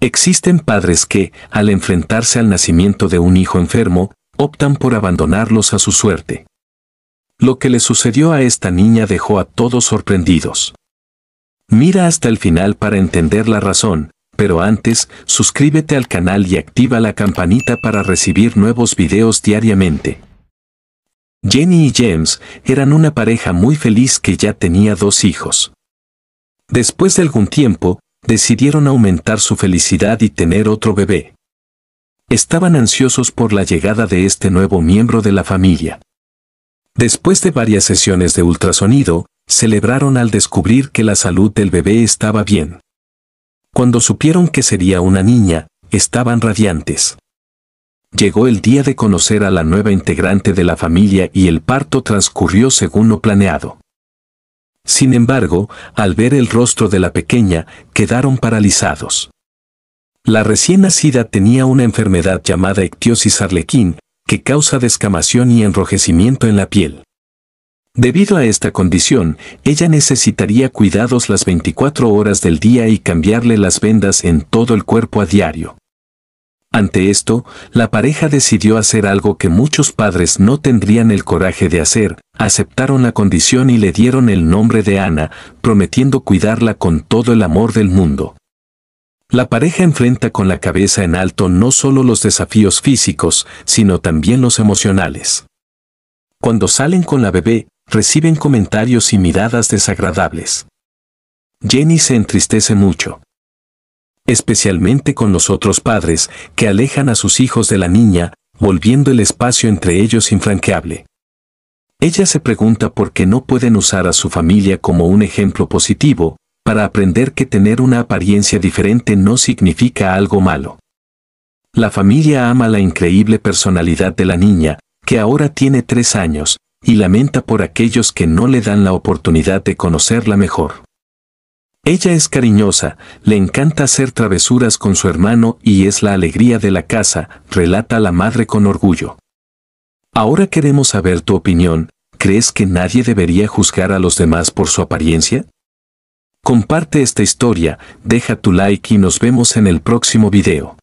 Existen padres que, al enfrentarse al nacimiento de un hijo enfermo, optan por abandonarlos a su suerte. Lo que le sucedió a esta niña dejó a todos sorprendidos. Mira hasta el final para entender la razón, pero antes, suscríbete al canal y activa la campanita para recibir nuevos videos diariamente. Jenny y James eran una pareja muy feliz que ya tenía dos hijos. Después de algún tiempo, decidieron aumentar su felicidad y tener otro bebé. Estaban ansiosos por la llegada de este nuevo miembro de la familia. Después de varias sesiones de ultrasonido, celebraron al descubrir que la salud del bebé estaba bien. Cuando supieron que sería una niña, estaban radiantes. Llegó el día de conocer a la nueva integrante de la familia y el parto transcurrió según lo planeado. Sin embargo, al ver el rostro de la pequeña, quedaron paralizados. La recién nacida tenía una enfermedad llamada ictiosis arlequín, que causa descamación y enrojecimiento en la piel. Debido a esta condición, ella necesitaría cuidados las 24 horas del día y cambiarle las vendas en todo el cuerpo a diario. Ante esto, la pareja decidió hacer algo que muchos padres no tendrían el coraje de hacer, aceptaron la condición y le dieron el nombre de Ana, prometiendo cuidarla con todo el amor del mundo. La pareja enfrenta con la cabeza en alto no solo los desafíos físicos, sino también los emocionales. Cuando salen con la bebé, reciben comentarios y miradas desagradables. Jenny se entristece mucho especialmente con los otros padres que alejan a sus hijos de la niña, volviendo el espacio entre ellos infranqueable. Ella se pregunta por qué no pueden usar a su familia como un ejemplo positivo, para aprender que tener una apariencia diferente no significa algo malo. La familia ama la increíble personalidad de la niña, que ahora tiene tres años, y lamenta por aquellos que no le dan la oportunidad de conocerla mejor. Ella es cariñosa, le encanta hacer travesuras con su hermano y es la alegría de la casa, relata la madre con orgullo. Ahora queremos saber tu opinión, ¿crees que nadie debería juzgar a los demás por su apariencia? Comparte esta historia, deja tu like y nos vemos en el próximo video.